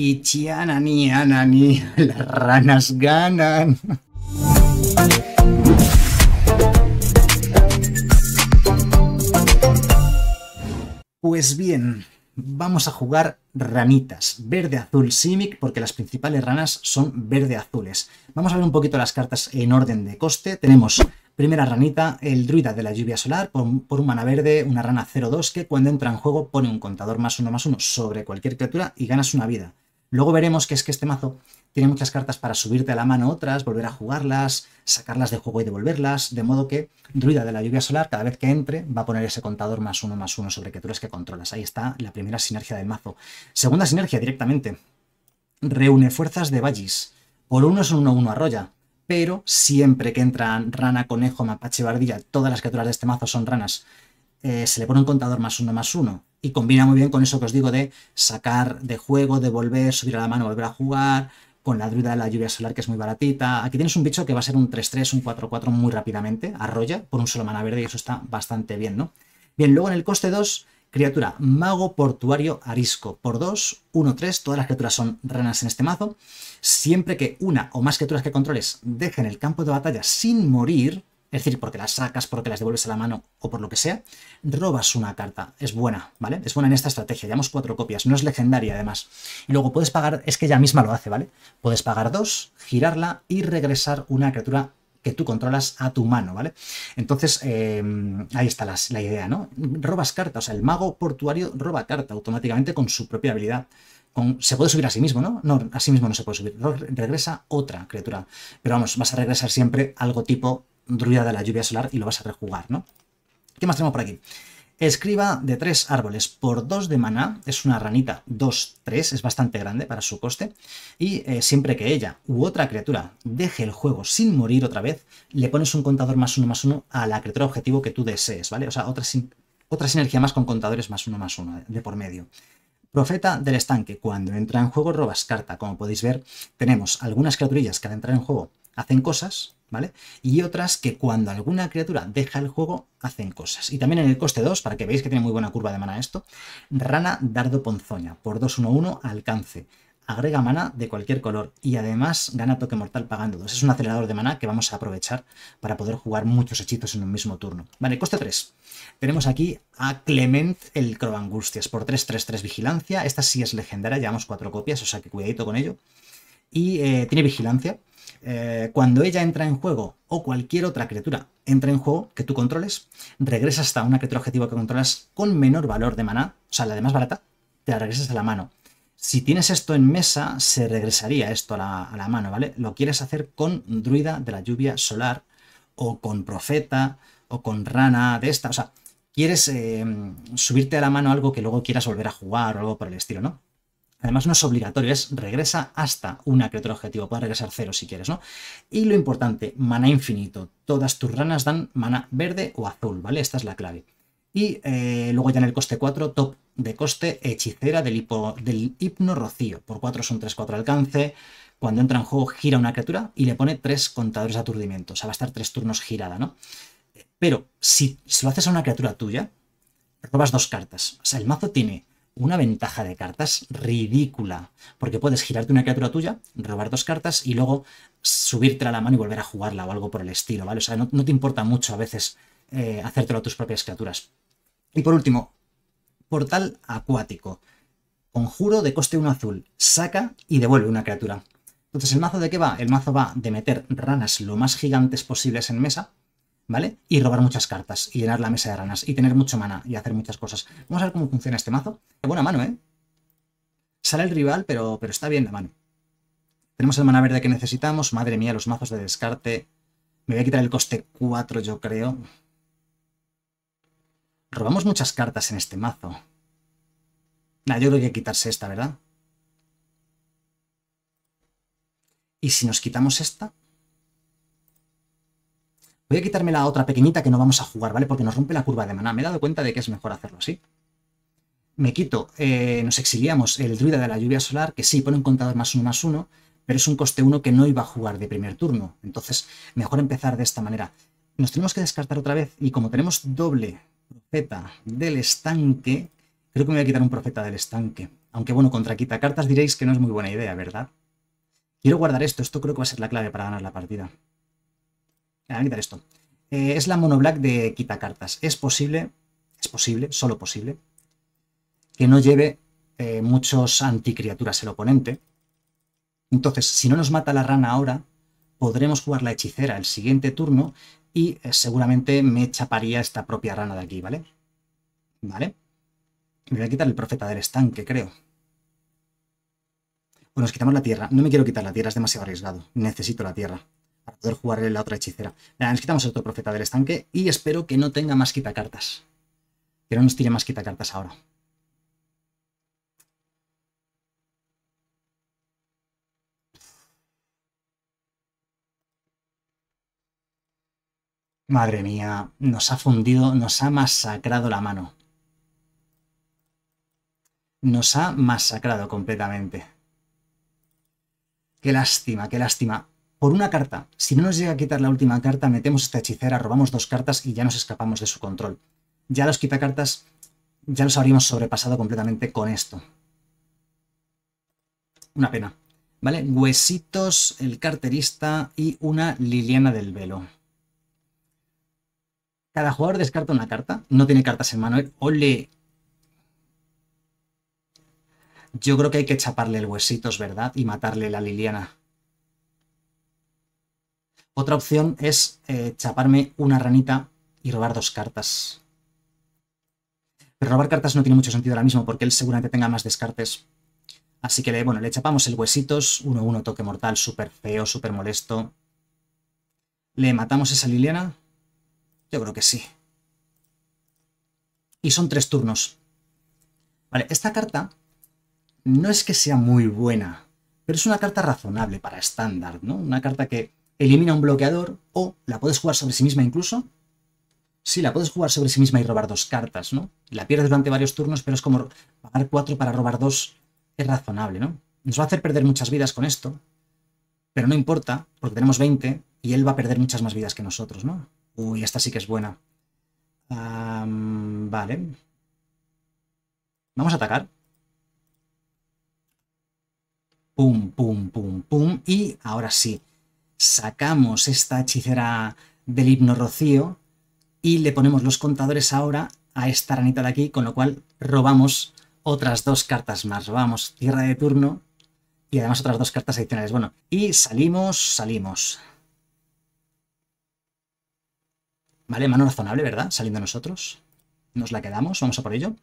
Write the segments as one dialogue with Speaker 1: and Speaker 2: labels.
Speaker 1: Y chianani, anani, las ranas ganan. Pues bien, vamos a jugar ranitas, verde-azul Simic, porque las principales ranas son verde-azules. Vamos a ver un poquito las cartas en orden de coste. Tenemos primera ranita, el druida de la lluvia solar, por, humana un verde, una rana 0-2, que cuando entra en juego pone un contador más uno más uno sobre cualquier criatura y ganas una vida. Luego veremos que es que este mazo tiene muchas cartas para subirte a la mano otras, volver a jugarlas, sacarlas de juego y devolverlas, de modo que Druida de la Lluvia Solar, cada vez que entre, va a poner ese contador más uno más uno sobre criaturas que controlas. Ahí está la primera sinergia del mazo. Segunda sinergia directamente. Reúne fuerzas de Vallis. Por uno es un 1-1 arroya, pero siempre que entran rana, conejo, mapache, bardilla, todas las criaturas de este mazo son ranas, eh, se le pone un contador más uno más uno y combina muy bien con eso que os digo de sacar de juego, de volver, subir a la mano, volver a jugar, con la druida de la lluvia solar que es muy baratita. Aquí tienes un bicho que va a ser un 3-3, un 4-4 muy rápidamente, arrolla por un solo mana verde y eso está bastante bien, ¿no? Bien, luego en el coste 2, criatura mago portuario arisco. Por 2, 1-3, todas las criaturas son ranas en este mazo. Siempre que una o más criaturas que controles dejen el campo de batalla sin morir, es decir, porque las sacas, porque las devuelves a la mano o por lo que sea, robas una carta. Es buena, ¿vale? Es buena en esta estrategia. Llevamos cuatro copias, no es legendaria además. Y luego puedes pagar, es que ella misma lo hace, ¿vale? Puedes pagar dos, girarla y regresar una criatura que tú controlas a tu mano, ¿vale? Entonces, eh, ahí está la, la, idea, ¿no? Robas carta, o sea, el mago portuario roba carta automáticamente con su propia habilidad. Con, se puede subir a sí mismo, ¿no? No, a sí mismo no se puede subir. Regresa otra criatura. Pero vamos, vas a regresar siempre algo tipo druida de la lluvia solar y lo vas a rejugar, ¿no? ¿Qué más tenemos por aquí? Escriba de tres árboles por dos de maná, es una ranita 2-3, es bastante grande para su coste, y eh, siempre que ella u otra criatura deje el juego sin morir otra vez, le pones un contador más uno más uno a la criatura objetivo que tú desees, ¿vale? O sea, otra, otra sinergia más con contadores más uno más uno de por medio. Profeta del estanque, cuando entra en juego robas carta, como podéis ver, tenemos algunas criaturillas que al entrar en juego hacen cosas, ¿vale? Y otras que cuando alguna criatura deja el juego hacen cosas. Y también en el coste 2, para que veáis que tiene muy buena curva de mana esto, Rana Dardo Ponzoña, por 2-1-1, alcance. Agrega mana de cualquier color y además gana toque mortal pagando 2. Es un acelerador de mana que vamos a aprovechar para poder jugar muchos hechizos en un mismo turno. Vale, coste 3. Tenemos aquí a Clement el Croangustias por 3-3-3 vigilancia. Esta sí es legendaria, llevamos 4 copias, o sea que cuidadito con ello. Y eh, tiene vigilancia, eh, cuando ella entra en juego o cualquier otra criatura entra en juego que tú controles, regresas hasta una criatura objetivo que controlas con menor valor de maná, o sea, la de más barata, te la regresas a la mano. Si tienes esto en mesa, se regresaría esto a la, mano, ¿vale? Lo quieres hacer con druida de la lluvia solar, o con profeta, o con rana de esta, o sea, quieres eh, subirte a la mano algo que luego quieras volver a jugar o algo por el estilo, ¿no? Además, no es obligatorio, es regresa hasta una criatura objetivo. Puedes regresar cero si quieres, ¿no? Y lo importante, mana infinito. Todas tus ranas dan mana verde o azul, ¿vale? Esta es la clave. Y eh, luego ya en el coste 4, top de coste, hechicera del, hipno rocío. Por 4 son 3-4 alcance. Cuando entra en juego, gira una criatura y le pone 3 contadores de aturdimiento. O sea, va a estar 3 turnos girada, ¿no? Pero si lo haces a una criatura tuya, robas dos cartas. O sea, el mazo tiene una ventaja de cartas ridícula, porque puedes girarte una criatura tuya, robar dos cartas y luego subirte a la mano y volver a jugarla o algo por el estilo, ¿vale? O sea, no, te importa mucho a veces eh, hacértelo a tus propias criaturas. Y por último, portal acuático. Conjuro de coste 1 azul. Saca y devuelve una criatura. Entonces, ¿el mazo de qué va? El mazo va de meter ranas lo más gigantes posibles en mesa, ¿vale? Y robar muchas cartas y llenar la mesa de ranas y tener mucho mana y hacer muchas cosas. Vamos a ver cómo funciona este mazo. Qué buena mano, ¿eh? Sale el rival, pero, pero está bien la mano. Tenemos el mana verde que necesitamos. Madre mía, los mazos de descarte. Me voy a quitar el coste 4, yo creo. Robamos muchas cartas en este mazo. nada yo creo que hay que quitarse esta, ¿verdad? Y si nos quitamos esta, Voy a quitarme la otra pequeñita que no vamos a jugar, ¿vale? Porque nos rompe la curva de maná. Me he dado cuenta de que es mejor hacerlo así. Me quito, eh, nos exiliamos el druida de la lluvia solar, que sí, pone un contador más uno más uno, pero es un coste uno que no iba a jugar de primer turno. Entonces, mejor empezar de esta manera. Nos tenemos que descartar otra vez, y como tenemos doble profeta del estanque, creo que me voy a quitar un profeta del estanque. Aunque bueno, contra quita cartas diréis que no es muy buena idea, ¿verdad? Quiero guardar esto, esto creo que va a ser la clave para ganar la partida. Ah, eh, es la mono black de quitacartas. Es posible, es posible, solo posible, que no lleve eh, muchos anticriaturas el oponente. Entonces, si no nos mata la rana ahora, podremos jugar la hechicera el siguiente turno y eh, seguramente me chaparía esta propia rana de aquí, ¿vale? ¿Vale? Me voy a quitar el profeta del estanque, creo. Bueno, nos quitamos la tierra. No me quiero quitar la tierra, es demasiado arriesgado. Necesito la tierra para poder jugarle la otra hechicera. Nada, necesitamos otro profeta del estanque y espero que no tenga más quitacartas. Que no nos tire más quitacartas ahora. Madre mía, nos ha fundido, nos ha masacrado la mano. Nos ha masacrado completamente. Qué lástima, qué lástima por una carta. Si no nos llega a quitar la última carta, metemos esta hechicera, robamos dos cartas y ya nos escapamos de su control. Ya los cartas, ya los habríamos sobrepasado completamente con esto. Una pena. ¿Vale? Huesitos, el carterista y una Liliana del Velo. Cada jugador descarta una carta. No tiene cartas en mano. ¡Ole! Yo creo que hay que chaparle el huesitos, ¿verdad? Y matarle la Liliana. Otra opción es eh, chaparme una ranita y robar dos cartas. Pero robar cartas no tiene mucho sentido ahora mismo porque él seguramente tenga más descartes. Así que le, bueno, le chapamos el huesitos, 1-1 toque mortal, súper feo, súper molesto. ¿Le matamos esa Liliana? Yo creo que sí. Y son tres turnos. Vale, esta carta no es que sea muy buena, pero es una carta razonable para estándar, ¿no? Una carta que elimina un bloqueador o la puedes jugar sobre sí misma incluso. Sí, la puedes jugar sobre sí misma y robar dos cartas, ¿no? La pierdes durante varios turnos, pero es como pagar cuatro para robar dos. Es razonable, ¿no? Nos va a hacer perder muchas vidas con esto, pero no importa, porque tenemos 20 y él va a perder muchas más vidas que nosotros, ¿no? Uy, esta sí que es buena. vale. Vamos a atacar. Pum, pum, pum, pum. Y ahora sí, sacamos esta hechicera del himno rocío y le ponemos los contadores ahora a esta ranita de aquí, con lo cual robamos otras dos cartas más. vamos, tierra de turno y además otras dos cartas adicionales. Bueno, y salimos, salimos. Vale, mano razonable, ¿verdad? Saliendo nosotros. Nos la quedamos, vamos a por ello.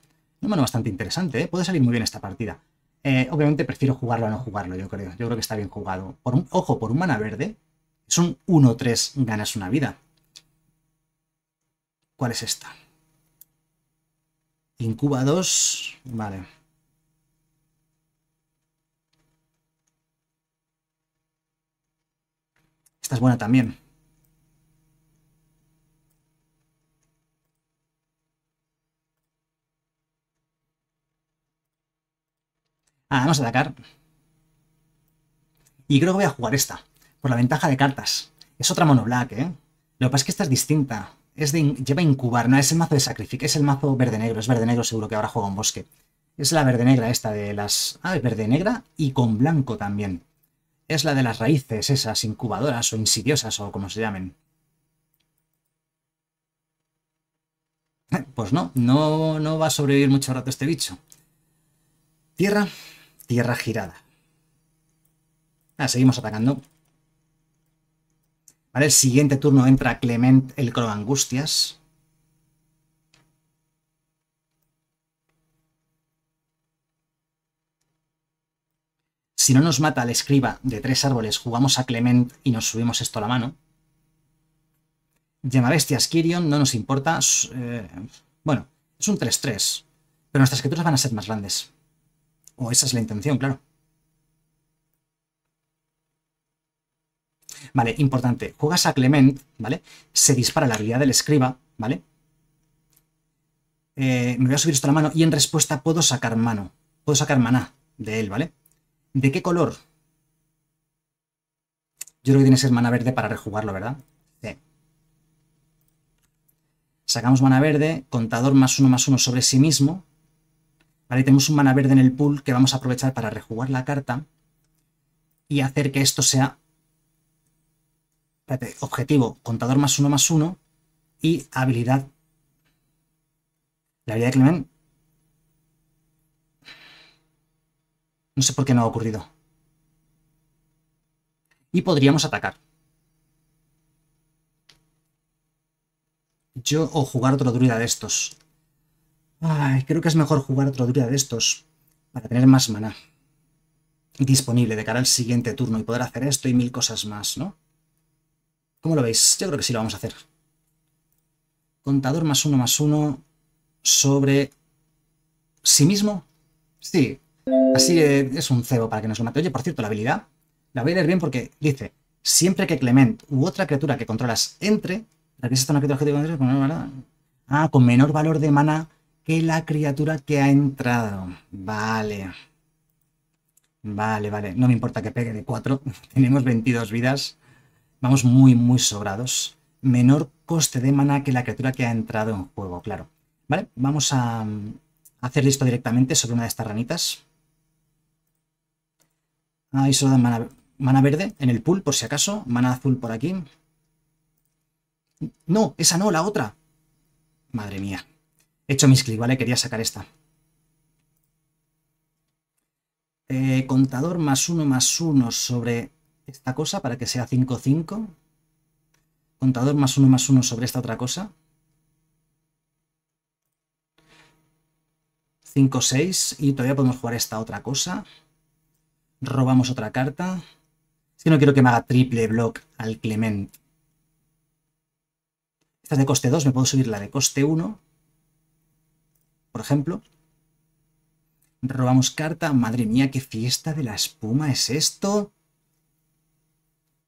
Speaker 1: Una mano bastante interesante, ¿eh? Puede salir muy bien esta partida. Eh, obviamente prefiero jugarlo a no jugarlo, yo creo. Yo creo que está bien jugado. Por un, ojo, por un mana verde, es un 1-3, ganas una vida. ¿Cuál es esta? Incuba 2, vale. Esta es buena también. Ah, vamos a atacar. Y creo que voy a jugar esta, por la ventaja de cartas. Es otra mono black, ¿eh? Lo que pasa es que esta es distinta. Es lleva a incubar, no, es el mazo de sacrificio, es el mazo verde-negro, es verde-negro seguro que ahora juega un bosque. Es la verde-negra esta de las... Ah, es verde-negra y con blanco también. Es la de las raíces, esas incubadoras o insidiosas o como se llamen. Eh, pues no, no, no va a sobrevivir mucho rato este bicho. Tierra, Tierra girada. Ah, seguimos atacando. Vale, el siguiente turno entra Clement el Croangustias. Si no nos mata al escriba de tres árboles, jugamos a Clement y nos subimos esto a la mano. Llamabestias Kirion, no nos importa. Eh, bueno, es un 3-3, pero nuestras criaturas van a ser más grandes. O esa es la intención, claro. Vale, importante. Juegas a Clement, ¿vale? Se dispara la habilidad del escriba, ¿vale? Eh, me voy a subir esto a la mano y en respuesta puedo sacar mano. Puedo sacar maná de él, ¿vale? ¿De qué color? Yo creo que tiene que ser mana verde para rejugarlo, ¿verdad? Sí. Sacamos mana verde, contador más uno más uno sobre sí mismo, Vale, tenemos un mana verde en el pool que vamos a aprovechar para rejugar la carta y hacer que esto sea objetivo, contador más uno más uno y habilidad. La habilidad de Clement. No sé por qué no ha ocurrido. Y podríamos atacar. Yo o jugar otro druida de estos. Ay, creo que es mejor jugar otro día de estos para tener más maná disponible de cara al siguiente turno y poder hacer esto y mil cosas más, ¿no? ¿Cómo lo veis? Yo creo que sí lo vamos a hacer. Contador más uno más uno sobre sí mismo. Sí, así eh, es un cebo para que nos lo mate. Oye, por cierto, la habilidad la voy a leer bien porque dice, siempre que Clement u otra criatura que controlas entre, la una criatura que te controlas con menor valor... Ah, con menor valor de mana que la criatura que ha entrado. Vale. Vale, vale. No me importa que pegue de 4. Tenemos 22 vidas. Vamos muy, muy sobrados. Menor coste de mana que la criatura que ha entrado en juego, claro. Vale, vamos a mm, hacer esto directamente sobre una de estas ranitas. Ahí solo dan mana verde en el pool, por si acaso. Mana azul por aquí. No, esa no, la otra. Madre mía. He hecho mis clics, ¿vale? Quería sacar esta. Eh, contador más uno más uno sobre esta cosa para que sea 5-5. Contador más uno más uno sobre esta otra cosa. 5-6 y todavía podemos jugar esta otra cosa. Robamos otra carta. Es que no quiero que me haga triple block al Clement. Esta es de coste 2, me puedo subir la de coste 1. Por ejemplo, robamos carta. Madre mía, qué fiesta de la espuma es esto.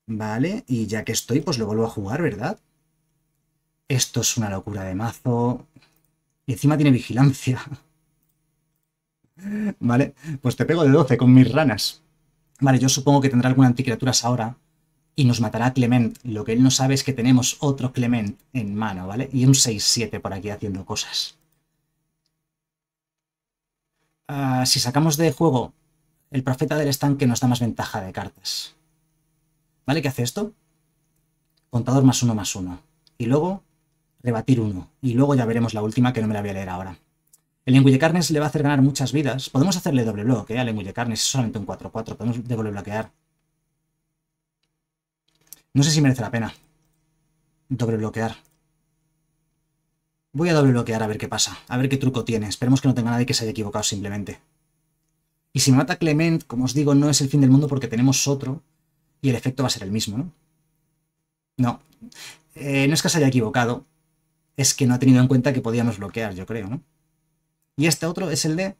Speaker 1: Vale, y ya que estoy, pues lo vuelvo a jugar, ¿verdad? Esto es una locura de mazo. Y encima tiene vigilancia. Vale, pues te pego de 12 con mis ranas. Vale, yo supongo que tendrá alguna anticriaturas ahora y nos matará Clement. Lo que él no sabe es que tenemos otro Clement en mano, ¿vale? Y un 6-7 por aquí haciendo cosas. Ah, si sacamos de juego el profeta del estanque nos da más ventaja de cartas. ¿Vale? ¿Qué hace esto? Contador más uno más uno. Y luego rebatir uno. Y luego ya veremos la última que no me la voy a leer ahora. El Lenguaje carnes le va a hacer ganar muchas vidas. Podemos hacerle doble bloque al Lenguaje carnes. Es solamente un 4-4. Podemos doble bloquear. No sé si merece la pena doble bloquear. Voy a doble bloquear a ver qué pasa, a ver qué truco tiene. Esperemos que no tenga nadie que se haya equivocado simplemente. Y si me mata Clement, como os digo, no es el fin del mundo porque tenemos otro y el efecto va a ser el mismo, ¿no? No. Eh, no es que se haya equivocado, es que no ha tenido en cuenta que podíamos bloquear, yo creo, ¿no? Y este otro es el de...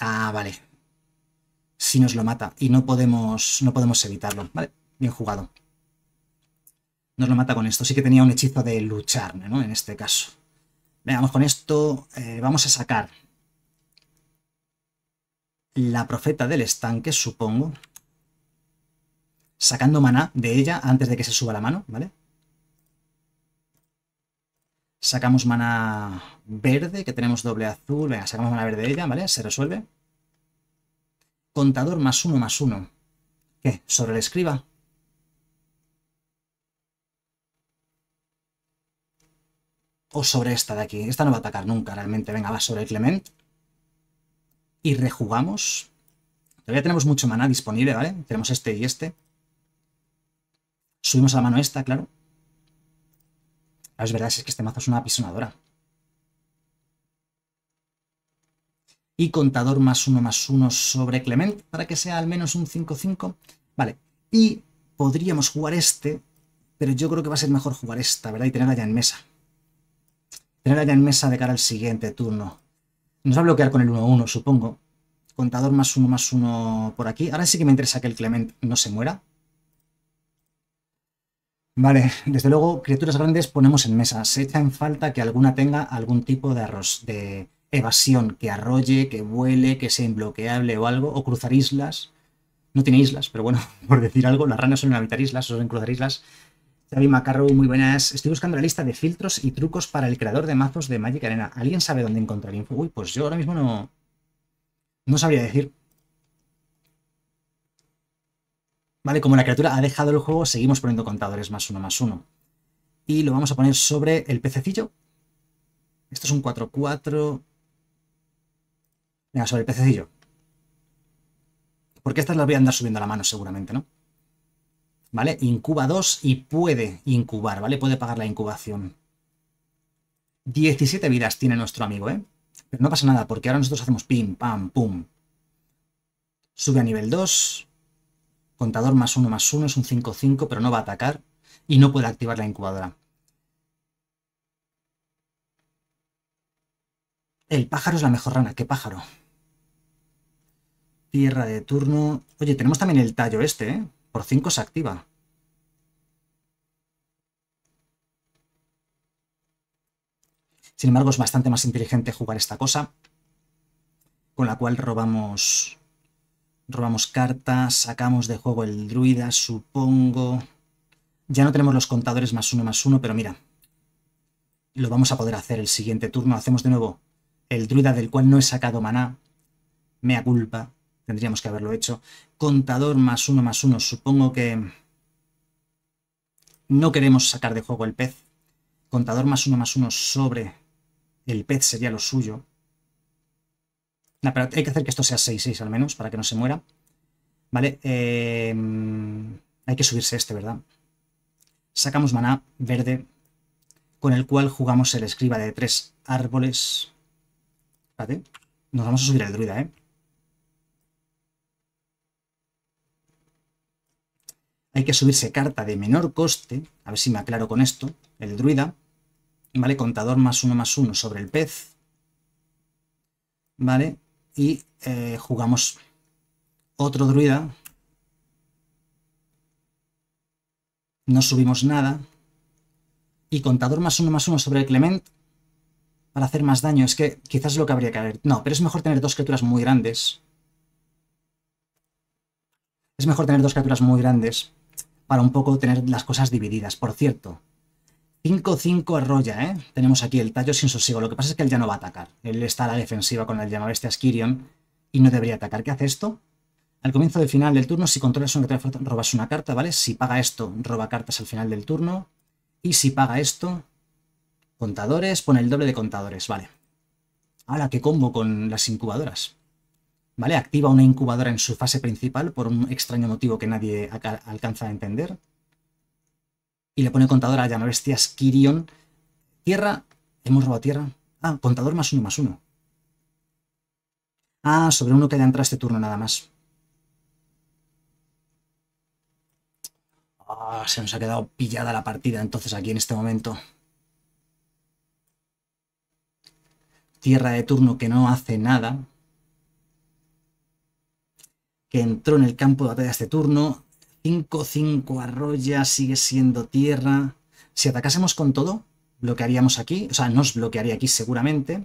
Speaker 1: Ah, vale. Si nos lo mata y no podemos, no podemos evitarlo, ¿vale? Bien jugado nos lo mata con esto. Sí que tenía un hechizo de luchar, ¿no? En este caso. Veamos con esto. Eh, vamos a sacar la profeta del estanque, supongo. Sacando maná de ella antes de que se suba la mano, ¿vale? Sacamos maná verde, que tenemos doble azul. Venga, sacamos maná verde de ella, ¿vale? Se resuelve. Contador más uno más uno. ¿Qué? ¿Sobre el escriba? O sobre esta de aquí. Esta no va a atacar nunca realmente. Venga, va sobre Clement. Y rejugamos. Todavía tenemos mucho maná disponible, ¿vale? Tenemos este y este. Subimos a la mano esta, claro. Es verdad es que este mazo es una apisonadora. Y contador más uno más uno sobre Clement para que sea al menos un 5-5. Vale. Y podríamos jugar este, pero yo creo que va a ser mejor jugar esta, ¿verdad? Y tenerla ya en mesa tenerla ya en mesa de cara al siguiente turno. Nos va a bloquear con el 1-1, supongo. Contador más 1, más 1 por aquí. Ahora sí que me interesa que el Clement no se muera. Vale, desde luego, criaturas grandes ponemos en mesa. Se echa en falta que alguna tenga algún tipo de arroz, de evasión, que arrolle, que vuele, que sea imbloqueable o algo, o cruzar islas. No tiene islas, pero bueno, por decir algo, las ranas suelen habitar islas, suelen cruzar islas. Xavi Macarro, muy buenas. Estoy buscando la lista de filtros y trucos para el creador de mazos de Magic Arena. ¿Alguien sabe dónde encontrar info? Uy, pues yo ahora mismo no. No sabría decir. Vale, como la criatura ha dejado el juego, seguimos poniendo contadores más uno más uno. Y lo vamos a poner sobre el pececillo. Esto es un 4-4. Venga, sobre el pececillo. Porque estas las voy a andar subiendo a la mano seguramente, ¿no? ¿vale? Incuba 2 y puede incubar, ¿vale? Puede pagar la incubación. 17 vidas tiene nuestro amigo, ¿eh? Pero no pasa nada, porque ahora nosotros hacemos pim, pam, pum. Sube a nivel 2. Contador más 1 más 1 es un 5-5, pero no va a atacar. Y no puede activar la incubadora. El pájaro es la mejor rana. ¿Qué pájaro? Tierra de turno. Oye, tenemos también el tallo este, ¿eh? Por 5 se activa. Sin embargo, es bastante más inteligente jugar esta cosa, con la cual robamos, robamos cartas, sacamos de juego el druida, supongo. Ya no tenemos los contadores más uno más uno, pero mira, lo vamos a poder hacer el siguiente turno. Hacemos de nuevo el druida del cual no he sacado maná, mea culpa, Tendríamos que haberlo hecho. Contador más uno más uno. Supongo que no queremos sacar de juego el pez. Contador más uno más uno sobre el pez sería lo suyo. hay que hacer que esto sea 6-6 al menos para que no se muera. Vale, eh, hay que subirse este, ¿verdad? Sacamos maná verde, con el cual jugamos el escriba de tres árboles. nos vamos a subir al druida, ¿eh? hay que subirse carta de menor coste, a ver si me aclaro con esto, el druida, ¿vale? Contador más uno más uno sobre el pez, ¿vale? Y eh, jugamos otro druida, no subimos nada, y contador más uno más uno sobre el Clement para hacer más daño, es que quizás es lo que habría que haber, no, pero es mejor tener dos criaturas muy grandes, es mejor tener dos criaturas muy grandes para un poco tener las cosas divididas. Por cierto, 5-5 arroya, ¿eh? Tenemos aquí el tallo sin sosiego. Lo que pasa es que él ya no va a atacar. Él está a la defensiva con el este Askirion y no debería atacar. ¿Qué hace esto? Al comienzo del final del turno, si controlas una carta, robas una carta, ¿vale? Si paga esto, roba cartas al final del turno. Y si paga esto, contadores, pone el doble de contadores, ¿vale? Ahora, qué combo con las incubadoras. ¿vale? Activa una incubadora en su fase principal por un extraño motivo que nadie alcanza a entender. Y le pone contador a bestias Kirion. Tierra, hemos robado tierra. Ah, contador más uno, más uno. Ah, sobre uno que ya entra este turno nada más. Ah, se nos ha quedado pillada la partida entonces aquí en este momento. Tierra de turno que no hace nada que entró en el campo de batalla este turno. 5-5 arroya, sigue siendo tierra. Si atacásemos con todo, bloquearíamos aquí, o sea, nos bloquearía aquí seguramente.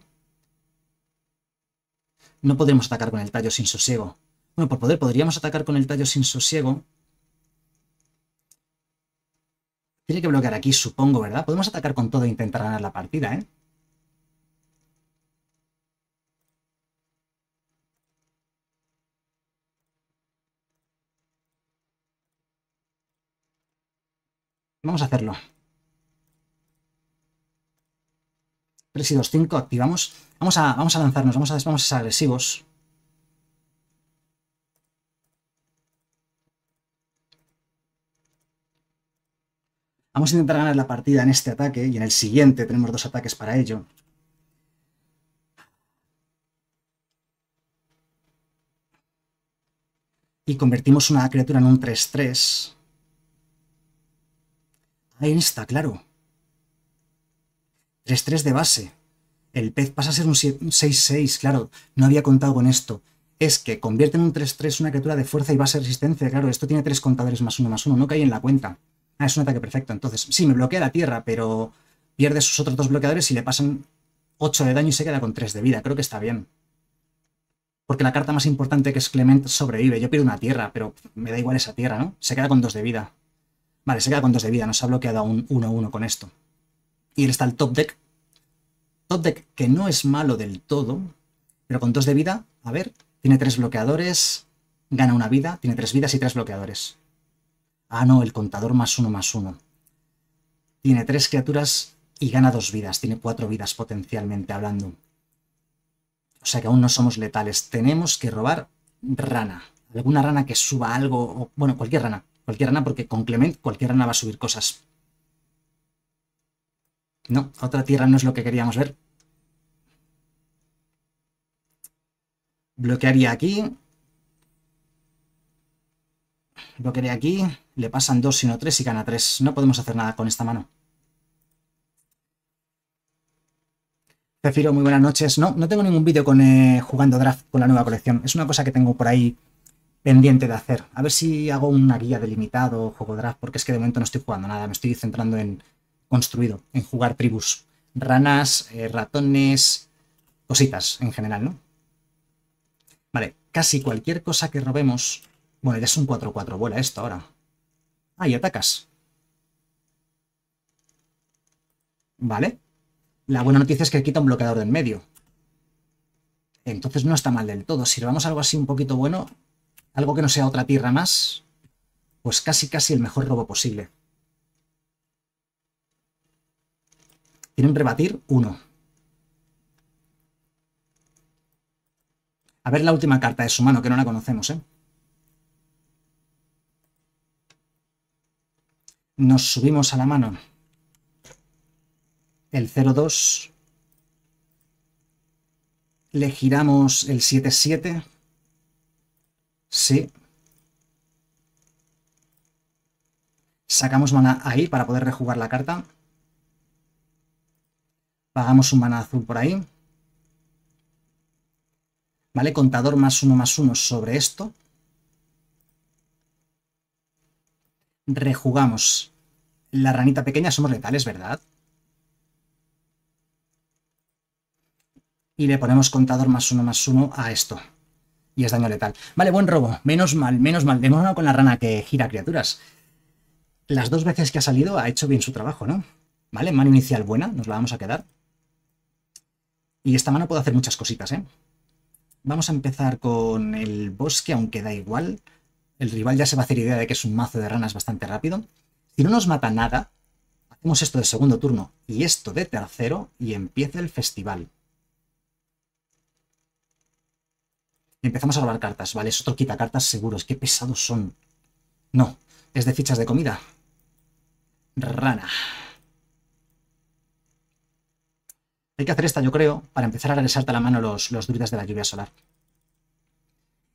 Speaker 1: No podremos atacar con el tallo sin sosiego. Bueno, por poder podríamos atacar con el tallo sin sosiego. Tiene que bloquear aquí, supongo, ¿verdad? Podemos atacar con todo e intentar ganar la partida, ¿eh? Vamos a hacerlo. 3 y 2, 5, activamos. Vamos a, vamos a lanzarnos, vamos a, vamos a ser agresivos. Vamos a intentar ganar la partida en este ataque y en el siguiente tenemos dos ataques para ello. Y convertimos una criatura en un 3-3. Ahí está, claro. 3-3 de base. El pez pasa a ser un 6-6, claro. No había contado con esto. Es que convierte en un 3-3 una criatura de fuerza y base de resistencia. Claro, esto tiene tres contadores más uno más uno. No cae en la cuenta. Ah, es un ataque perfecto. Entonces, sí, me bloquea la tierra, pero pierde sus otros dos bloqueadores y le pasan 8 de daño y se queda con 3 de vida. Creo que está bien. Porque la carta más importante que es Clement sobrevive. Yo pierdo una tierra, pero me da igual esa tierra, ¿no? Se queda con 2 de vida. Vale, se queda con dos de vida, nos ha bloqueado a un 1-1 con esto. Y él está el top deck. Top deck que no es malo del todo, pero con dos de vida, a ver, tiene tres bloqueadores, gana una vida, tiene tres vidas y tres bloqueadores. Ah, no, el contador más uno, más uno. Tiene tres criaturas y gana dos vidas, tiene cuatro vidas potencialmente hablando. O sea que aún no somos letales. Tenemos que robar rana. Alguna rana que suba algo, bueno, cualquier rana Cualquier rana, porque con Clement cualquier rana va a subir cosas. No, otra tierra no es lo que queríamos ver. Bloquearía aquí. Bloquearía aquí. Le pasan dos, sino tres y gana tres. No podemos hacer nada con esta mano. Cefiro, muy buenas noches. No, no tengo ningún vídeo con eh, jugando draft con la nueva colección. Es una cosa que tengo por ahí pendiente de hacer. A ver si hago una guía delimitado, juego draft, porque es que de momento no estoy jugando nada, me estoy centrando en construido, en jugar tribus, ranas, eh, ratones, cositas en general, ¿no? Vale, casi cualquier cosa que robemos... Bueno, ya es un 4-4, vuela esto ahora. ahí atacas. Vale. La buena noticia es que quita un bloqueador del medio. Entonces no está mal del todo. Si robamos algo así un poquito bueno, algo que no sea otra tierra más, pues casi casi el mejor robo posible. Tienen rebatir uno. A ver la última carta de su mano, que no la conocemos, ¿eh? Nos subimos a la mano. El 02. Le giramos el 77. Sí. Sacamos mana ahí para poder rejugar la carta. Pagamos un mana azul por ahí. ¿Vale? Contador más uno más uno sobre esto. Rejugamos la ranita pequeña. Somos letales, ¿verdad? Y le ponemos contador más uno más uno a esto y es daño letal. Vale, buen robo. Menos mal, menos mal. una con la rana que gira criaturas. Las dos veces que ha salido ha hecho bien su trabajo, ¿no? Vale, mano inicial buena, nos la vamos a quedar. Y esta mano puede hacer muchas cositas, ¿eh? Vamos a empezar con el bosque, aunque da igual. El rival ya se va a hacer idea de que es un mazo de ranas bastante rápido. Si no nos mata nada, hacemos esto de segundo turno y esto de tercero y empieza el festival. Empezamos a robar cartas, ¿vale? Es otro quita cartas seguros. ¡Qué pesados son! No, es de fichas de comida. Rana. Hay que hacer esta, yo creo, para empezar a regresarte a la mano los, los de la lluvia solar.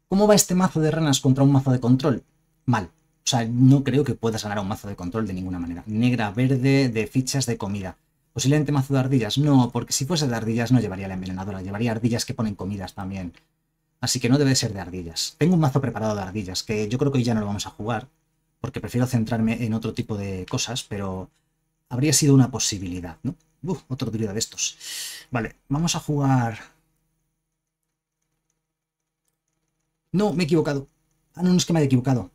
Speaker 1: ¿Cómo va este mazo de ranas contra un mazo de control? Mal. O sea, no creo que puedas ganar a un mazo de control de ninguna manera. Negra, verde, de fichas de comida. Posiblemente mazo de ardillas. No, porque si fuese de ardillas no llevaría la envenenadora. Llevaría ardillas que ponen comidas también. Así que no debe ser de ardillas. Tengo un mazo preparado de ardillas, que yo creo que ya no lo vamos a jugar, porque prefiero centrarme en otro tipo de cosas, pero habría sido una posibilidad, ¿no? Uf, otro druida de estos. Vale, vamos a jugar... No, me he equivocado. Ah, no, no es que me haya equivocado.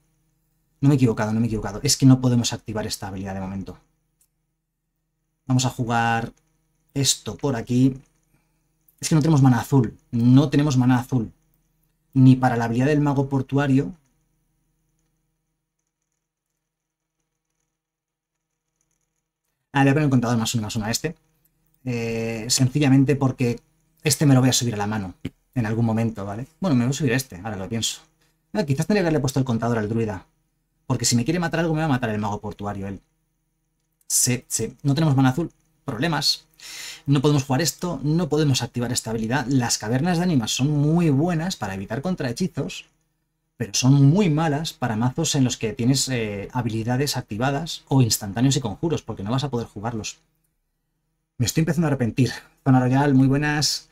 Speaker 1: No me he equivocado, no me he equivocado. Es que no podemos activar esta habilidad de momento. Vamos a jugar esto por aquí. Es que no tenemos mana azul. No tenemos mana azul ni para la habilidad del mago portuario. Ah, le voy a poner el contador más uno más a este. Eh, sencillamente porque este me lo voy a subir a la mano en algún momento, ¿vale? Bueno, me voy a subir a este, ahora lo pienso. Ah, quizás tendría que haberle puesto el contador al druida. Porque si me quiere matar algo, me va a matar el mago portuario él. Sí, sí. No tenemos mana azul problemas. No podemos jugar esto, no podemos activar esta habilidad. Las cavernas de animas son muy buenas para evitar contrahechizos, pero son muy malas para mazos en los que tienes eh, habilidades activadas o instantáneos y conjuros, porque no vas a poder jugarlos. Me estoy empezando a arrepentir. Zona Royal, muy buenas.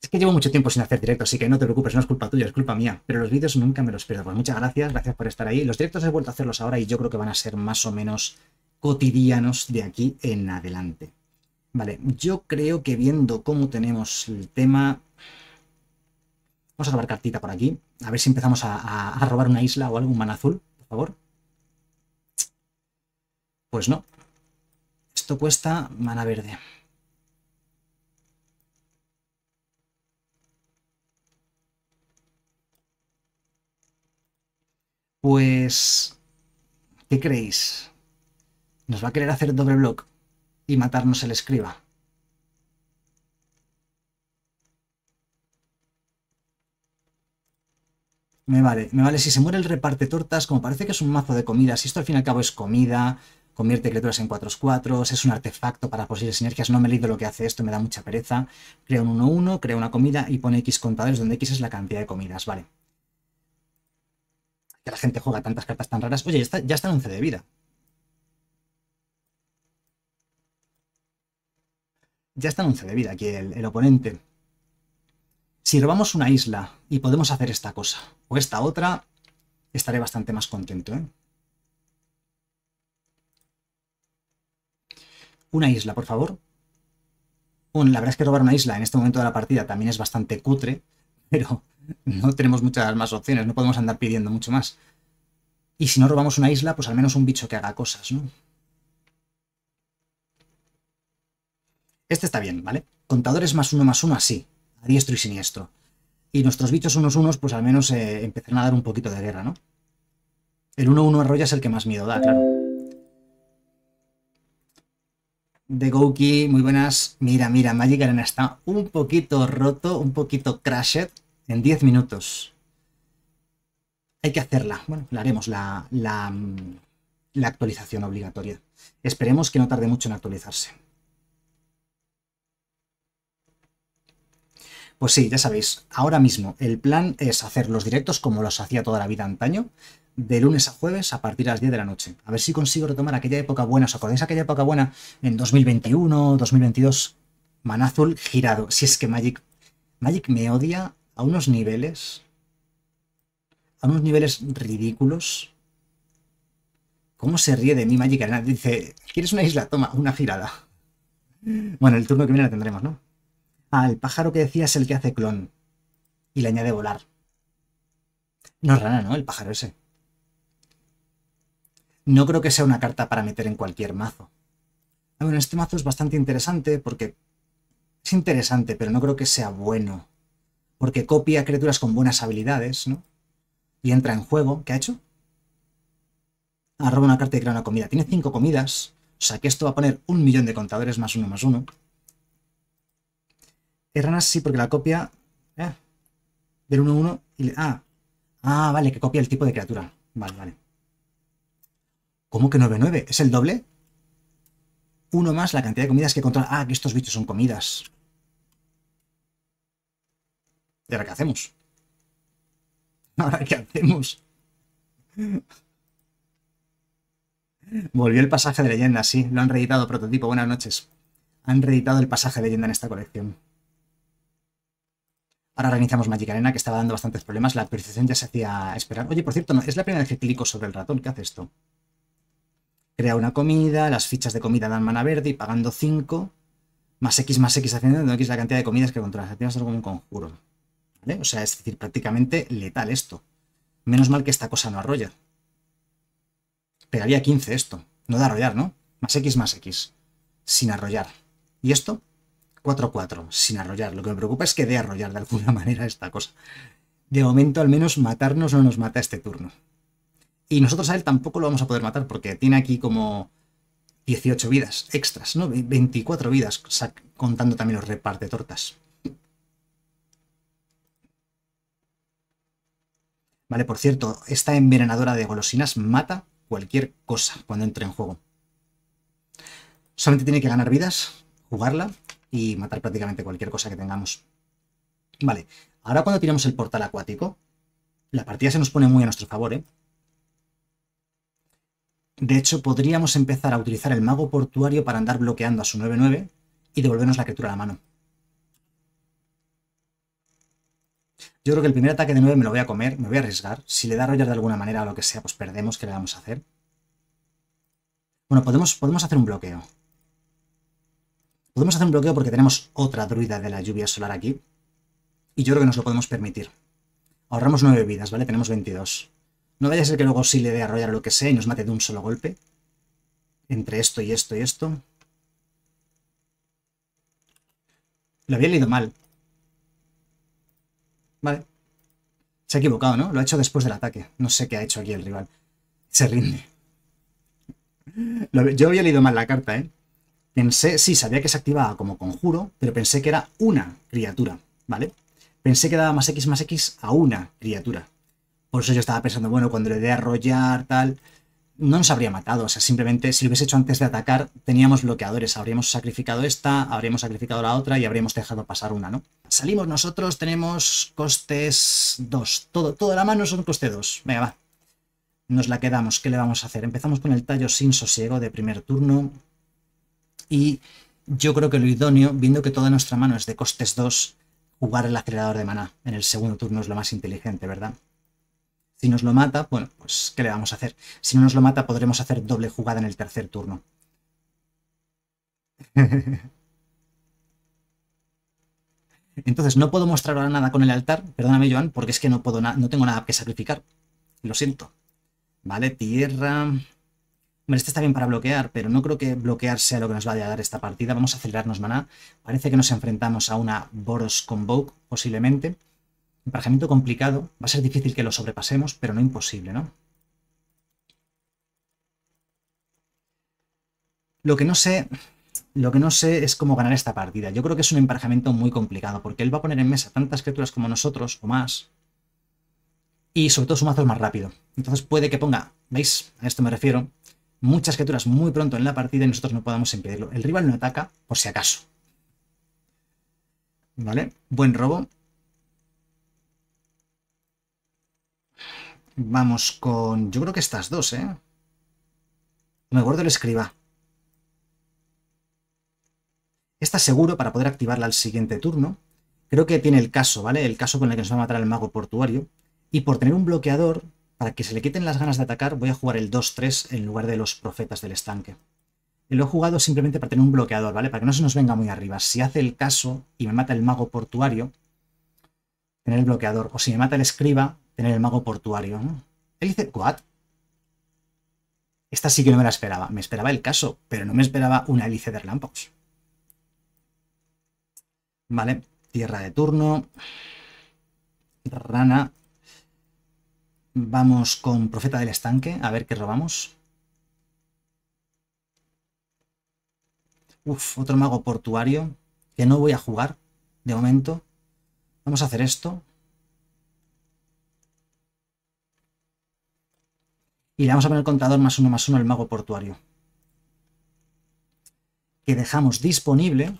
Speaker 1: Es que llevo mucho tiempo sin hacer directos, así que no te preocupes, no es culpa tuya, es culpa mía. Pero los vídeos nunca me los pierdo. Pues muchas gracias, gracias por estar ahí. Los directos he vuelto a hacerlos ahora y yo creo que van a ser más o menos cotidianos de aquí en adelante. Vale, yo creo que viendo cómo tenemos el tema... Vamos a robar cartita por aquí. A ver si empezamos a, robar una isla o algo, un man azul, por favor. Pues no. Esto cuesta mana verde. Pues, ¿qué creéis? Nos va a querer hacer doble block y matarnos el escriba. Me vale, me vale si se muere el reparte tortas, como parece que es un mazo de comidas. esto al fin y al cabo es comida, convierte criaturas en 4 4 es un artefacto para posibles sinergias, no me he leído lo que hace esto, me da mucha pereza, crea un 1-1, crea una comida y pone X contadores donde X es la cantidad de comidas, vale. Que la gente juega tantas cartas tan raras, oye, ya, está, ya 11 de vida, Ya está en 11 de vida aquí el, oponente. Si robamos una isla y podemos hacer esta cosa o esta otra, estaré bastante más contento. ¿eh? Una isla, por favor. la verdad es que robar una isla en este momento de la partida también es bastante cutre, pero no tenemos muchas más opciones, no podemos andar pidiendo mucho más. Y si no robamos una isla, pues al menos un bicho que haga cosas, ¿no? Este está bien, ¿vale? Contadores más uno más uno así, a diestro y siniestro. Y nuestros bichos unos unos, pues al menos eh, a dar un poquito de guerra, ¿no? El uno, 1 arroya es el que más miedo da, claro. De Gouki, muy buenas. Mira, mira, Magic Arena está un poquito roto, un poquito crashed en 10 minutos. Hay que hacerla. Bueno, la haremos, la, la, mm, la actualización obligatoria. Esperemos que no tarde mucho en actualizarse. Pues sí, ya sabéis, ahora mismo el plan es hacer los directos como los hacía toda la vida antaño, de lunes a jueves a partir de las 10 de la noche. A ver si consigo retomar aquella época buena. ¿Os acordáis aquella época buena en 2021, 2022? Manazul girado. Si es que Magic, Magic me odia a unos niveles, a unos niveles ridículos. ¿Cómo se ríe de mí Magic Arena? Dice, ¿quieres una isla? Toma, una girada. Mm. Bueno, el turno que viene la tendremos, ¿no? el pájaro que decía es el que hace clon. Y le añade volar. No es rana, ¿no? El pájaro ese. No creo que sea una carta para meter en cualquier mazo. Ah, bueno, este mazo es bastante interesante porque... Es interesante, pero no creo que sea bueno. Porque copia criaturas con buenas habilidades, ¿no? Y entra en juego. ¿Qué ha hecho? Arroba ah, una carta y crea una comida. Tiene cinco comidas. O sea que esto va a poner un millón de contadores más uno más uno rana? sí, porque la copia eh, del 1-1 y ah, ah, vale, que copia el tipo de criatura. Vale, vale. ¿Cómo que 9-9? ¿Es el doble? Uno más la cantidad de comidas que controla. Ah, que estos bichos son comidas. ¿Y ahora qué hacemos? ¿Ahora qué hacemos? Volvió el pasaje de leyenda, sí. Lo han reeditado, prototipo. Buenas noches. Han reeditado el pasaje de leyenda en esta colección. Ahora organizamos Magic Arena, que estaba dando bastantes problemas. La actualización ya se hacía esperar. Oye, por cierto, no, es la primera vez que clico sobre el ratón. ¿Qué hace esto? Crea una comida, las fichas de comida dan mana verde y pagando 5. Más X más X haciendo X la cantidad de comidas que controlas. Tienes algo como un conjuro. O sea, es decir, prácticamente letal esto. Menos mal que esta cosa no arrolla. había 15 esto. No da arrollar, ¿no? Más X más X. Sin arrollar. ¿Y esto? 4-4, sin arrollar. Lo que me preocupa es que dé arrollar de alguna manera esta cosa. De momento, al menos, matarnos no nos mata este turno. Y nosotros a él tampoco lo vamos a poder matar porque tiene aquí como 18 vidas extras, ¿no? 24 vidas, contando también los reparte tortas. Vale, por cierto, esta envenenadora de golosinas mata cualquier cosa cuando entre en juego. Solamente tiene que ganar vidas, jugarla y matar prácticamente cualquier cosa que tengamos. Vale, ahora cuando tiramos el portal acuático, la partida se nos pone muy a nuestro favor, ¿eh? De hecho, podríamos empezar a utilizar el mago portuario para andar bloqueando a su 9-9 y devolvernos la criatura a la mano. Yo creo que el primer ataque de 9 me lo voy a comer, me voy a arriesgar. Si le da roller de alguna manera o lo que sea, pues perdemos, ¿qué le vamos a hacer? Bueno, podemos, podemos hacer un bloqueo. Podemos hacer un bloqueo porque tenemos otra druida de la lluvia solar aquí. Y yo creo que nos lo podemos permitir. Ahorramos nueve vidas, ¿vale? Tenemos 22. No vaya a ser que luego sí le dé a o lo que sea y nos mate de un solo golpe. Entre esto y esto y esto. Lo había leído mal. Vale. Se ha equivocado, ¿no? Lo ha hecho después del ataque. No sé qué ha hecho aquí el rival. Se rinde. Yo había leído mal la carta, ¿eh? Pensé, sí, sabía que se activaba como conjuro, pero pensé que era una criatura, ¿vale? Pensé que daba más X más X a una criatura. Por eso yo estaba pensando, bueno, cuando le dé a arrollar, tal, no nos habría matado. O sea, simplemente si lo hubiese hecho antes de atacar, teníamos bloqueadores. Habríamos sacrificado esta, habríamos sacrificado la otra y habríamos dejado pasar una, ¿no? Salimos nosotros, tenemos costes 2. Todo, toda la mano son costes 2. Venga, va. Nos la quedamos. ¿Qué le vamos a hacer? Empezamos con el tallo sin sosiego de primer turno y yo creo que lo idóneo, viendo que toda nuestra mano es de costes 2, jugar el acelerador de maná en el segundo turno es lo más inteligente, ¿verdad? Si nos lo mata, bueno, pues ¿qué le vamos a hacer? Si no nos lo mata, podremos hacer doble jugada en el tercer turno. Entonces no puedo mostrar ahora nada con el altar, perdóname Joan, porque es que no, puedo no tengo nada que sacrificar. Lo siento. Vale, tierra, Hombre, este está bien para bloquear, pero no creo que bloquear sea lo que nos va a dar esta partida. Vamos a acelerarnos maná. Parece que nos enfrentamos a una Boros Vogue, posiblemente. Emparejamiento complicado. Va a ser difícil que lo sobrepasemos, pero no imposible, ¿no? Lo que no sé... Lo que no sé es cómo ganar esta partida. Yo creo que es un emparejamiento muy complicado, porque él va a poner en mesa tantas criaturas como nosotros, o más, y sobre todo su mazo es más rápido. Entonces puede que ponga, ¿veis? A esto me refiero, muchas criaturas muy pronto en la partida y nosotros no podamos impedirlo. El rival no ataca por si acaso. ¿Vale? Buen robo. Vamos con... Yo creo que estas dos, ¿eh? Me guardo el escriba. Está seguro para poder activarla al siguiente turno. Creo que tiene el caso, ¿vale? El caso con el que nos va a matar al mago portuario. Y por tener un bloqueador, para que se le quiten las ganas de atacar, voy a jugar el 2-3 en lugar de los profetas del estanque. Lo he jugado simplemente para tener un bloqueador, ¿vale? Para que no se nos venga muy arriba. Si hace el caso y me mata el mago portuario, tener el bloqueador. O si me mata el escriba, tener el mago portuario. ¿no? Él dice, Esta sí que no me la esperaba. Me esperaba el caso, pero no me esperaba una hélice de relámpagos. Vale, tierra de turno. Rana. Vamos con Profeta del Estanque, a ver qué robamos. Uf, otro mago portuario, que no voy a jugar de momento. Vamos a hacer esto. Y le vamos a poner contador más uno más uno al mago portuario. Que dejamos disponible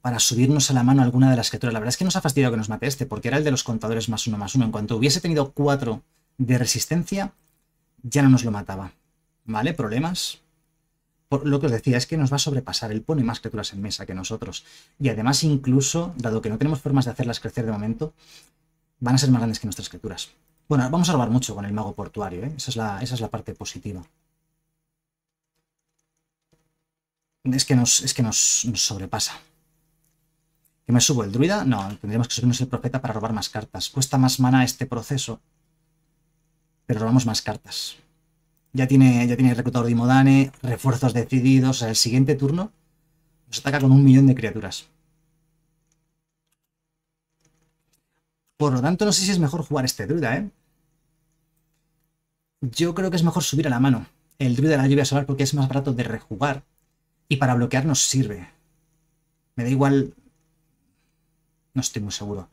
Speaker 1: para subirnos a la mano alguna de las criaturas. La verdad es que nos ha fastidiado que nos mate este, porque era el de los contadores más uno más uno. En cuanto hubiese tenido cuatro de resistencia ya no nos lo mataba. ¿Vale? Problemas. lo que os decía es que nos va a sobrepasar. Él pone más criaturas en mesa que nosotros. Y además, incluso, dado que no tenemos formas de hacerlas crecer de momento, van a ser más grandes que nuestras criaturas. Bueno, vamos a robar mucho con el mago portuario, ¿eh? esa, es la, esa es la parte positiva. Es que nos, es que nos, nos sobrepasa. ¿Que me subo el druida? No, tendríamos que subirnos el profeta para robar más cartas. Cuesta más mana este proceso. Pero robamos más cartas. Ya tiene, ya tiene el reclutador de Imodane, refuerzos decididos. O el siguiente turno nos ataca con un millón de criaturas. Por lo tanto, no sé si es mejor jugar este druida, ¿eh? Yo creo que es mejor subir a la mano el druida de la lluvia solar porque es más barato de rejugar y para bloquear nos sirve. Me da igual... No estoy muy seguro.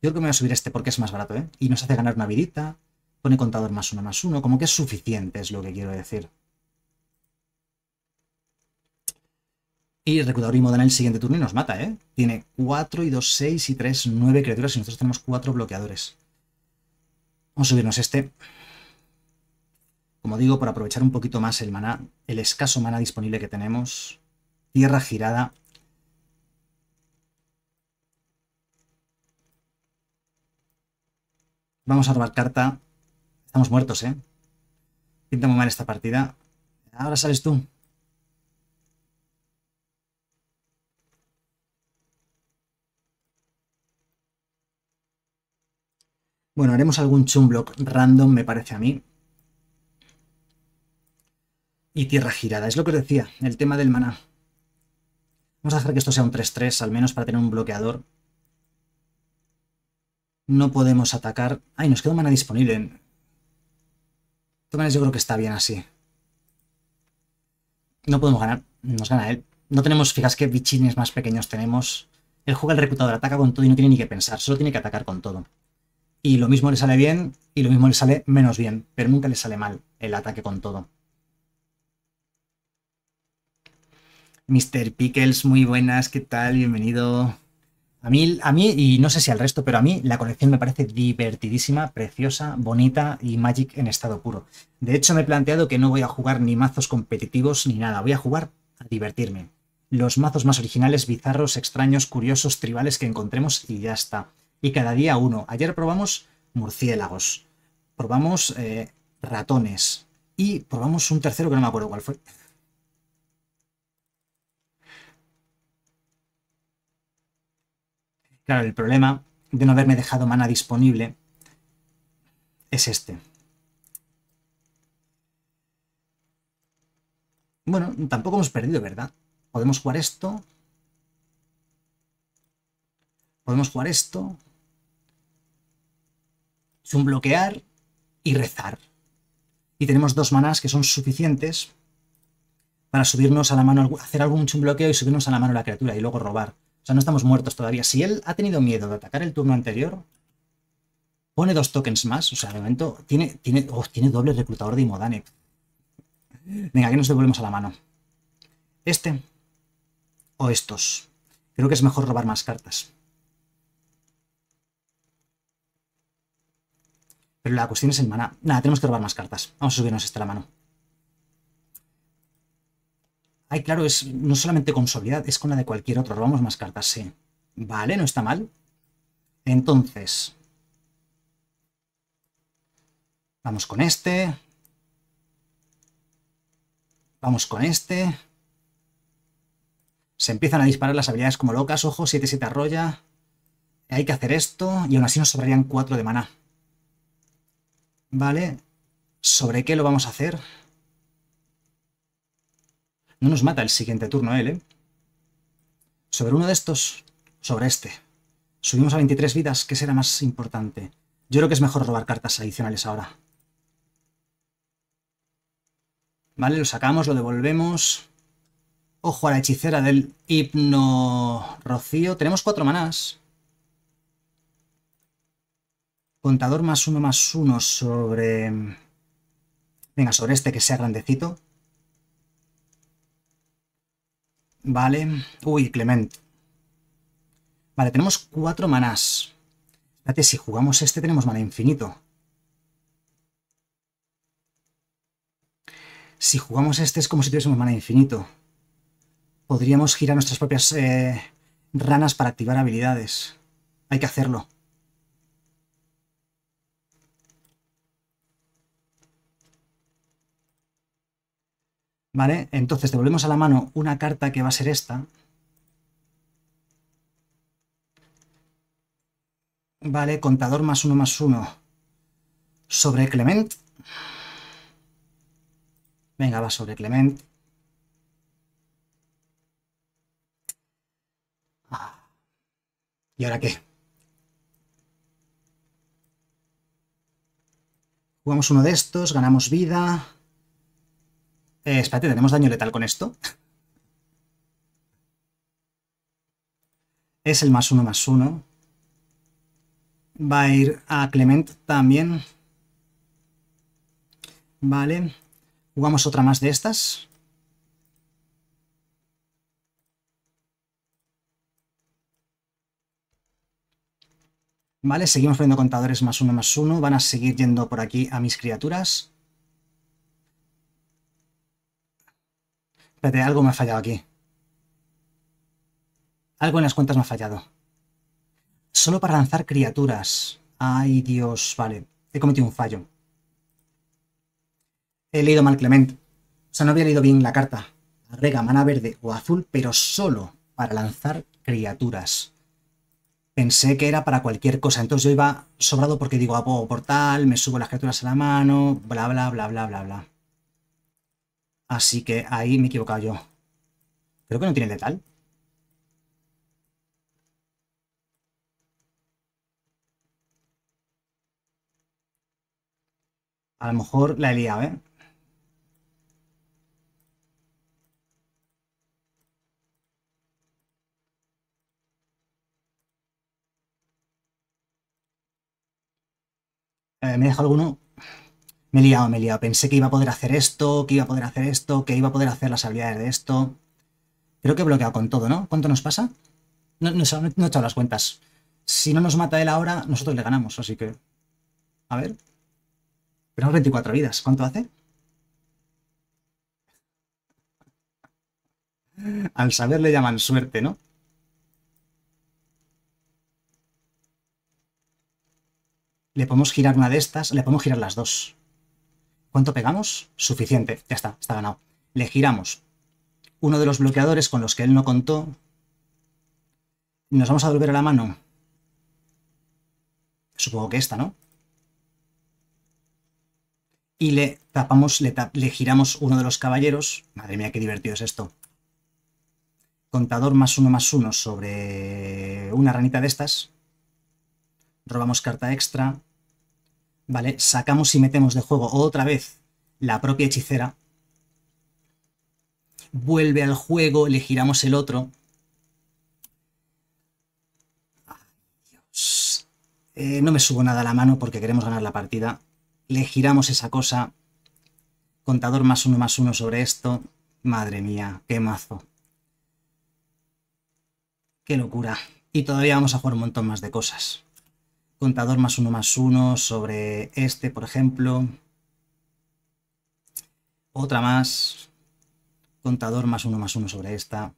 Speaker 1: Yo creo que me voy a subir este porque es más barato, ¿eh? Y nos hace ganar una vidita. Pone contador más uno más uno, como que es suficiente, es lo que quiero decir. Y el reclutador moda en el siguiente turno y nos mata, ¿eh? Tiene 4 y 2, 6 y 3, 9 criaturas y nosotros tenemos 4 bloqueadores. Vamos a subirnos este. Como digo, por aprovechar un poquito más el maná, el escaso maná disponible que tenemos. Tierra girada. Vamos a robar carta. Estamos muertos, ¿eh? Pinta muy mal esta partida. Ahora sales tú. Bueno, haremos algún chumblock random, me parece a mí. Y tierra girada, es lo que os decía, el tema del maná. Vamos a hacer que esto sea un 3-3, al menos para tener un bloqueador. No podemos atacar... ¡Ay, nos queda un maná disponible! yo creo que está bien así. No podemos ganar. Nos gana él. No tenemos, fijas qué bichines más pequeños tenemos. Él juega el reclutador, ataca con todo y no tiene ni que pensar. Solo tiene que atacar con todo. Y lo mismo le sale bien y lo mismo le sale menos bien. Pero nunca le sale mal el ataque con todo. Mr. Pickles, muy buenas. ¿Qué tal? Bienvenido. A mí, a mí, y no sé si al resto, pero a mí la colección me parece divertidísima, preciosa, bonita y Magic en estado puro. De hecho, me he planteado que no voy a jugar ni mazos competitivos ni nada, voy a jugar a divertirme. Los mazos más originales, bizarros, extraños, curiosos, tribales que encontremos y ya está. Y cada día uno. Ayer probamos murciélagos, probamos eh, ratones y probamos un tercero que no me acuerdo cuál fue. Claro, el problema de no haberme dejado mana disponible es este. Bueno, tampoco hemos perdido, ¿verdad? Podemos jugar esto. Podemos jugar esto. Es bloquear y rezar. Y tenemos dos manas que son suficientes para subirnos a la mano, hacer algún bloqueo y subirnos a la mano a la criatura y luego robar. O sea, no estamos muertos todavía. Si él ha tenido miedo de atacar el turno anterior, pone dos tokens más. O sea, de momento tiene, tiene, oh, tiene doble reclutador de Imodane. Venga, que nos devolvemos a la mano. Este o estos. Creo que es mejor robar más cartas. Pero la cuestión es el maná. Nada, tenemos que robar más cartas. Vamos a subirnos esta la mano. Ay, claro, es no solamente con soledad, es con la de cualquier otro. Robamos más cartas, sí. Vale, no está mal. Entonces. Vamos con este. Vamos con este. Se empiezan a disparar las habilidades como locas. Ojo, 7-7 arroya. Hay que hacer esto. Y aún así nos sobrarían 4 de maná. Vale. ¿Sobre qué lo vamos a hacer? No nos mata el siguiente turno él, ¿eh? Sobre uno de estos, sobre este. Subimos a 23 vidas, ¿qué será más importante? Yo creo que es mejor robar cartas adicionales ahora. Vale, lo sacamos, lo devolvemos. Ojo a la hechicera del hipno rocío. Tenemos cuatro manas, Contador más uno más uno sobre... Venga, sobre este que sea grandecito. Vale. Uy, Clement. Vale, tenemos cuatro manas Espérate, si jugamos este tenemos mana infinito. Si jugamos este es como si tuviésemos mana infinito. Podríamos girar nuestras propias eh, ranas para activar habilidades. Hay que hacerlo. ¿Vale? Entonces devolvemos a la mano una carta que va a ser esta. Vale, contador más uno más uno sobre Clement. Venga, va sobre Clement. ¿Y ahora qué? Jugamos uno de estos, ganamos vida. Eh, espérate, ¿tenemos daño letal con esto? es el más uno más uno. Va a ir a Clement también. Vale. Jugamos otra más de estas. Vale, seguimos poniendo contadores más uno más uno. Van a seguir yendo por aquí a mis criaturas. Espérate, algo me ha fallado aquí. Algo en las cuentas me ha fallado. Solo para lanzar criaturas. Ay, Dios, vale. He cometido un fallo. He leído mal Clement. O sea, no había leído bien la carta. Agrega mana verde o azul, pero solo para lanzar criaturas. Pensé que era para cualquier cosa, entonces yo iba sobrado porque digo, a ah, oh, portal, me subo las criaturas a la mano, bla, bla, bla, bla, bla, bla. Así que ahí me he equivocado yo. Creo que no tiene letal. A lo mejor la he liado, ¿eh? eh me deja alguno me he liado, me he liado. Pensé que iba a poder hacer esto, que iba a poder hacer esto, que iba a poder hacer las habilidades de esto. Creo que he bloqueado con todo, ¿no? ¿Cuánto nos pasa? No, he echado las cuentas. Si no nos mata él ahora, nosotros le ganamos, así que... A ver. Tenemos 24 vidas. ¿Cuánto hace? Al saber le llaman suerte, ¿no? Le podemos girar una de estas, le podemos girar las dos. ¿Cuánto pegamos? Suficiente. Ya está, está ganado. Le giramos uno de los bloqueadores con los que él no contó. Nos vamos a volver a la mano. Supongo que esta, ¿no? Y le tapamos, le, giramos uno de los caballeros. Madre mía, qué divertido es esto. Contador más uno más uno sobre una ranita de estas. Robamos carta extra ¿vale? Sacamos y metemos de juego otra vez la propia hechicera. Vuelve al juego, le giramos el otro. Eh, no me subo nada a la mano porque queremos ganar la partida. Le giramos esa cosa. Contador más uno más uno sobre esto. Madre mía, qué mazo. Qué locura. Y todavía vamos a jugar un montón más de cosas contador más uno más uno sobre este, por ejemplo. Otra más, contador más uno más uno sobre esta.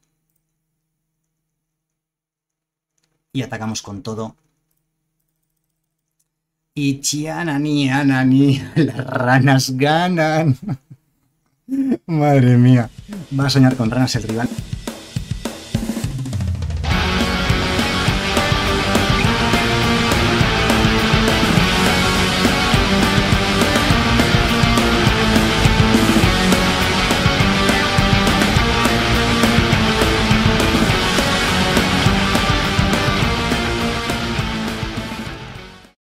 Speaker 1: Y atacamos con todo. Y chianani, anani, las ranas ganan. Madre mía, va a soñar con ranas el rival.